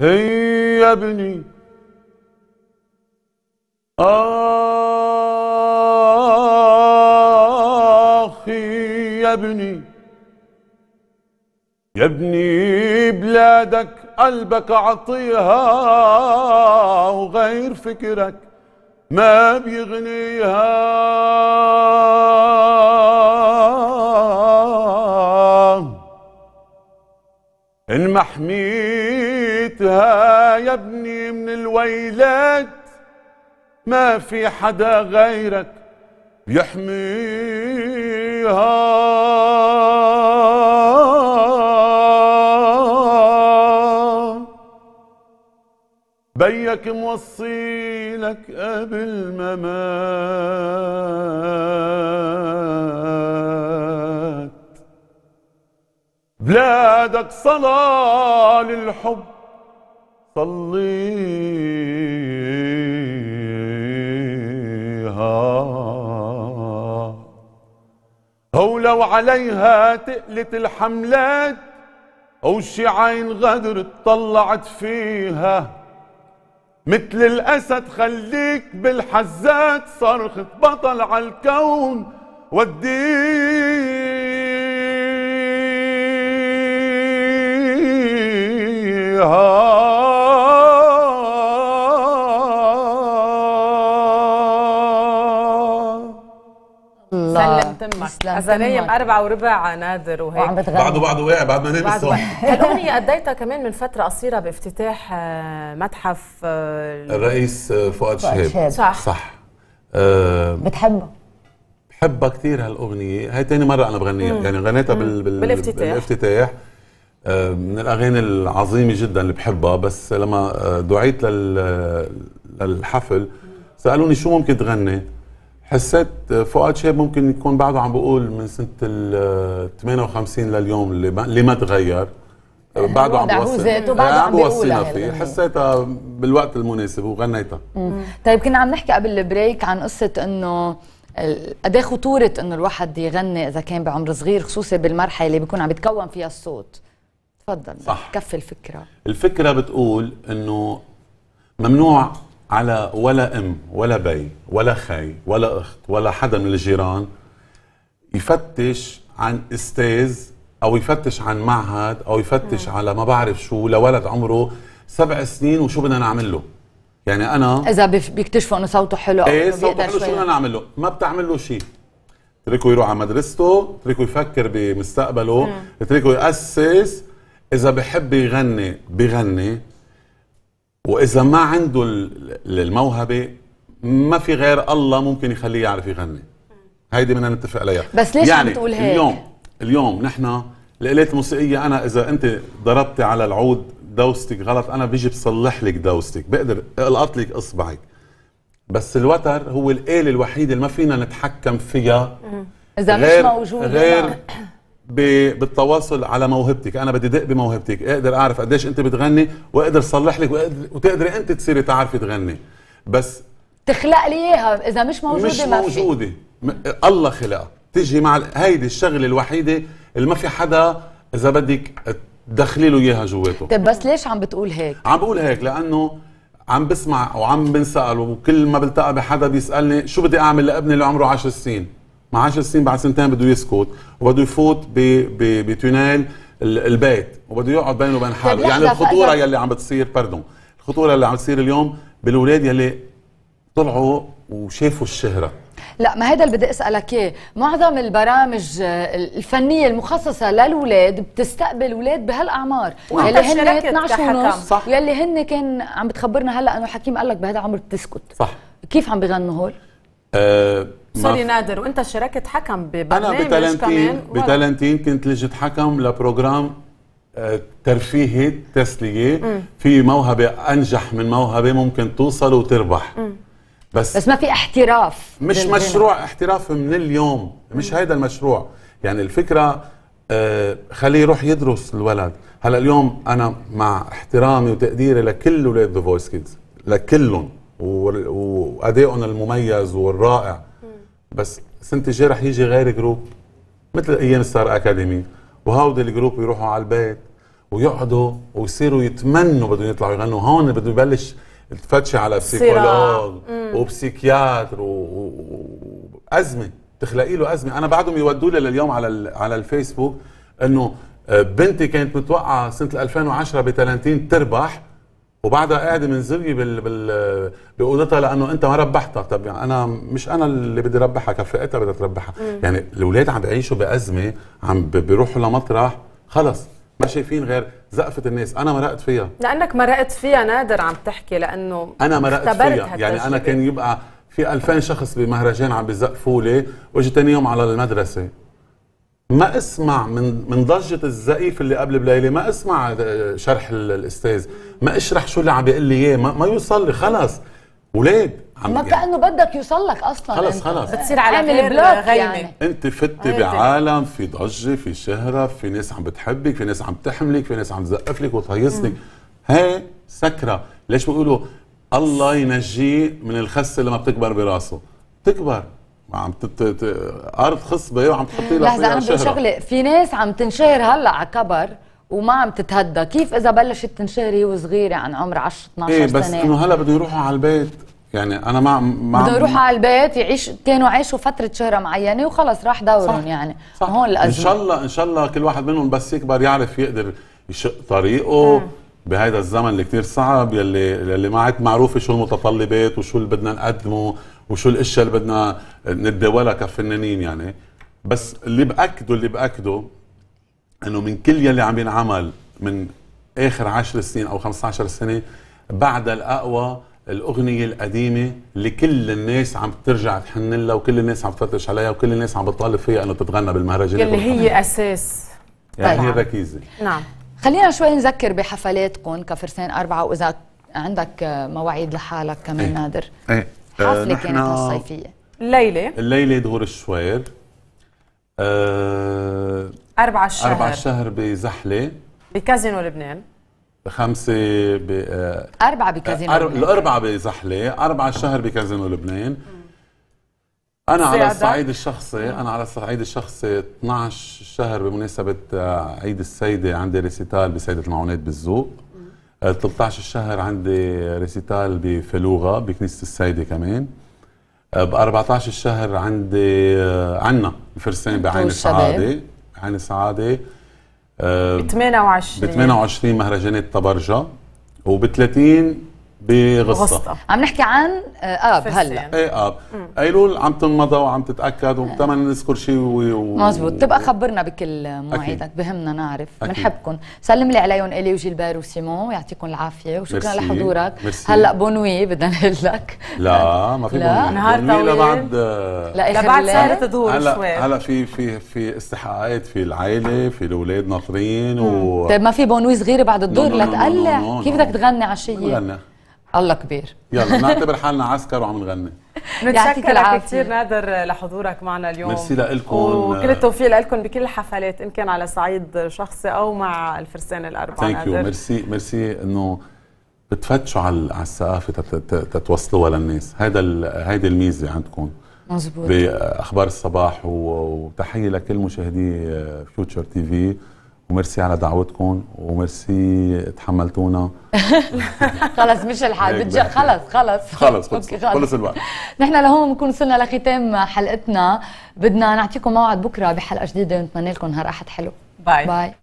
يا ابني آخي يا ابني يا ابني بلادك قلبك عطيها وغير فكرك ما بيغنيها ان جيتها يا ابني من الويلات ما في حدا غيرك يحميها بيك موصيلك قبل ما مات بلادك صلاة للحب صليها أو لو عليها تقلت الحملات أو عين غدر اتطلعت فيها مثل الأسد خليك بالحزات صرخة بطل على الكون وديها تمك أزلية أربعة وربع نادر وهيك بتغني بعده بعده وقع بعد ما نام الصبح الأغنية أديتها كمان من فترة قصيرة بافتتاح آه، متحف آه، الرئيس آه، فؤاد شهاب صح صح أه بتحبه بحبها كثير هالاغنيه هاي تاني مره انا بغنيها يعني غنيتها بال... بال... بالافتتاح بالافتتاح من الاغاني العظيمه جدا اللي بحبها بس لما دعيت للحفل سالوني شو ممكن تغني حسيت فؤاد شيء ممكن يكون بعده عم بقول من سنه ال 58 لليوم اللي ما, اللي ما تغير يعني بعده عم بوصل يعني عم بوصلنا فيه حسيتها بالوقت المناسب وغنيتها طيب كنا عم نحكي قبل البريك عن قصه انه قد ايه خطوره انه الواحد يغني اذا كان بعمر صغير خصوصي بالمرحله اللي بيكون عم يتكون فيها الصوت تفضل صح كفي الفكره الفكره بتقول انه ممنوع على ولا ام ولا بي ولا خي ولا اخت ولا حدا من الجيران يفتش عن استاذ او يفتش عن معهد او يفتش مم. على ما بعرف شو لولد عمره سبع سنين وشو بدنا نعمل له يعني انا اذا بيكتشفوا انه صوته حلو او ايه صوته حلو شو بدنا نعمل له ما بتعمل له شيء اتركه يروح على مدرسته اتركه يفكر بمستقبله اتركه ياسس اذا بحب يغني بغني واذا ما عنده الموهبه ما في غير الله ممكن يخليه يعرف يغني هيدي بدنا نتفق عليها بس ليش يعني عم تقول هيك اليوم اليوم نحن الالات الموسيقيه انا اذا انت ضربتي على العود دوستك غلط انا بيجي بصلح لك دوستك بقدر القط لك اصبعك بس الوتر هو الاله الوحيده اللي ما فينا نتحكم فيها اذا مش موجود غير بالتواصل على موهبتك انا بدي دق بموهبتك اقدر اعرف قديش انت بتغني واقدر صلح لك وتقدري انت تصيري تعرفي تغني بس تخلق لي اياها اذا مش موجوده مش ما موجوده م... الله خلقها تجي مع هيدي الشغله الوحيده اللي ما في حدا اذا بدك تدخلي له اياها جواته طيب بس ليش عم بتقول هيك عم بقول هيك لانه عم بسمع وعم بنسال وكل ما بلتقى بحدا بيسالني شو بدي اعمل لابني اللي عمره 10 سنين مع 10 سنين بعد سنتين بده يسكت وبده يفوت بتونيل البيت وبده يقعد بينه وبين طيب حاله يعني الخطوره يلي عم بتصير باردون الخطوره اللي عم بتصير اليوم بالاولاد يلي طلعوا وشافوا الشهره لا ما هذا اللي بدي اسالك اياه معظم البرامج الفنيه المخصصه للاولاد بتستقبل اولاد بهالاعمار يلي هن 12 ونص يلي هن كان عم بتخبرنا هلا انه حكيم قال لك بهذا عمر بتسكت صح كيف عم بغنوا هول آه، سوري نادر وانت شاركت حكم ببرنامج انا بتالنتين بتالنتين كنت لجنه حكم لبروجرام آه، ترفيهي تسليه في موهبه انجح من موهبه ممكن توصل وتربح بس بس ما في احتراف مش مشروع احتراف من اليوم مش هيدا المشروع يعني الفكره آه، خليه يروح يدرس الولد هلا اليوم انا مع احترامي وتقديري لكل اولاد ذا فويس كيدز لكلهم وادائهم المميز والرائع بس سنه الجاي رح يجي غير جروب مثل ايام ستار اكاديمي وهودي الجروب يروحوا على البيت ويقعدوا ويصيروا يتمنوا بدهم يطلعوا يغنوا هون بده يبلش تفتشي على بسيكولوج وبسيكياتر وازمه و... تخلقي له ازمه انا بعدهم يودوا لي لليوم على ال... على الفيسبوك انه آه، بنتي كانت متوقعه سنه 2010 بتلانتين تربح وبعدها قاعده منزلي بال بال باوضتها لانه انت ما ربحتها طب يعني انا مش انا اللي بدي ربحها كفئتها بدها تربحها يعني الاولاد عم بيعيشوا بازمه عم بيروحوا لمطرح خلص ما شايفين غير زقفه الناس انا مرقت فيها لانك مرقت فيها نادر عم تحكي لانه انا مرقت فيها يعني انا كان يبقى في 2000 شخص بمهرجان عم بيزقفوا لي واجي ثاني يوم على المدرسه ما اسمع من من ضجه الزئيف اللي قبل بليله ما اسمع شرح الاستاذ ما اشرح شو اللي عم بيقول لي اياه ما, ما يوصل لي خلص ولاد عم ما يعني كانه بدك يوصل لك اصلا خلص خلص بتصير على عامل بلوك يعني انت فتي بعالم في ضجه في شهره في ناس عم بتحبك في ناس عم تحملك في ناس عم تزقف لك وتهيصلك هي سكره ليش بيقولوا الله ينجيه من الخس اللي ما بتكبر براسه بتكبر عم تت... ارض خصبه وعم تحطي لها لحظه انا بدي شغله في ناس عم تنشهر هلا على كبر وما عم تتهدى كيف اذا بلشت تنشهر هي وصغيره عن عمر 10 12 ايه بس سنه انه هلا بده يروحوا على البيت يعني انا ما ما بدهم يروحوا على البيت يعيش كانوا عايشوا فتره شهره معينه وخلص راح دورهم صح يعني صح هون الازمه ان شاء الله ان شاء الله كل واحد منهم بس يكبر يعرف يقدر يشق طريقه آه. بهذا الزمن اللي كثير صعب يلي يلي ما عاد معروفه شو المتطلبات وشو اللي بدنا نقدمه وشو الاشياء اللي بدنا نتداولها كفنانين يعني بس اللي باكده اللي باكده انه من كل يلي عم ينعمل من اخر 10 سنين او 15 سنه بعد الاقوى الاغنيه القديمه اللي كل الناس عم ترجع تحن لها وكل الناس عم تفتش عليها وكل الناس عم بتطالب فيها انه تتغنى بالمهرجانات اللي هي اساس يعني هي الركيزه طيب. نعم خلينا شوي نذكر بحفلاتكم كفرسان أربعة وإذا عندك مواعيد لحالك كمان ايه. نادر ايه. حفلة آه، كانت الصيفية الليلة الليلة دور الشوير آه، أربعة الشهر أربعة الشهر بزحلة بكازينو لبنان خمسة ب آه، أربعة بكازينو أربعة لبنان الأربعة بزحلة أربعة الشهر بكازينو لبنان مم. انا على الصعيد الشخصي انا على الصعيد الشخصي 12 شهر بمناسبه آه، عيد السيده عندي ريسيتال بسيده المعونات بالذوق 13 آه، شهر عندي ريسيتال بفلوغه بكنيسه السيده كمان ب 14 شهر عندي آه، عنا فرسان بعين السعاده بعين السعاده ب 28 ب 28 مهرجانات طبرجه وب 30 بغصة عم نحكي عن آه، اب هلا يعني. ايه اب ايلول عم تنمضى وعم تتاكد وبتمنى نذكر شيء و... مزبوط تبقى خبرنا بكل مواعيدك بهمنا نعرف بنحبكم سلم لي عليهم الي وجيلبير وسيمون يعطيكم العافيه وشكرا مرسي. لحضورك مرسي. هلا بونوي بدنا نقول لك لا ما في لا. نهار طويل لبعد آه، لبعد سهرة تدور هلا هلا في في في استحقاقات في العائله في الاولاد ناطرين و طيب ما في بونوي صغيره بعد الدور لتقلع كيف بدك تغني عشيه؟ الله كبير يلا نعتبر حالنا عسكر وعم نغني نتشكرك كثير نادر لحضورك معنا اليوم ميرسي لكم وكل التوفيق لكم بكل الحفلات ان كان على صعيد شخصي او مع الفرسان الاربعه ثانك يو ميرسي ميرسي انه بتفتشوا على الثقافه تتوصلوها للناس هذا هيدي الميزه عندكم مزبوط باخبار الصباح وتحيه لكل مشاهدي فيوتشر تي في وميرسي على دعوتكم وميرسي تحملتونا خلص مش الحال بتج... خلص خلص خلص خلص, خلص الوقت نحن لهون بنكون وصلنا لختام حلقتنا بدنا نعطيكم موعد بكره بحلقه جديده ونتمنى لكم نهار احد حلو باي باي